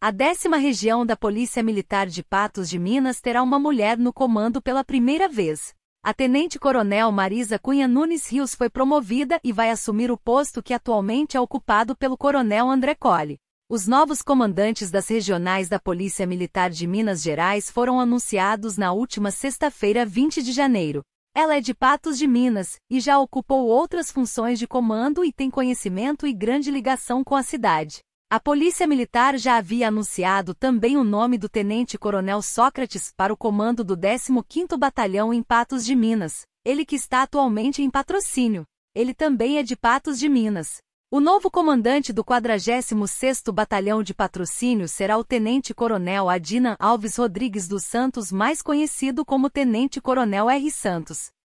A décima região da Polícia Militar de Patos de Minas terá uma mulher no comando pela primeira vez. A tenente-coronel Marisa Cunha Nunes Rios foi promovida e vai assumir o posto que atualmente é ocupado pelo coronel André Colli. Os novos comandantes das regionais da Polícia Militar de Minas Gerais foram anunciados na última sexta-feira, 20 de janeiro. Ela é de Patos de Minas e já ocupou outras funções de comando e tem conhecimento e grande ligação com a cidade. A Polícia Militar já havia anunciado também o nome do tenente-coronel Sócrates para o comando do 15º Batalhão em Patos de Minas, ele que está atualmente em patrocínio. Ele também é de Patos de Minas. O novo comandante do 46º Batalhão de Patrocínio será o tenente-coronel Adina Alves Rodrigues dos Santos, mais conhecido como Tenente-Coronel R. Santos.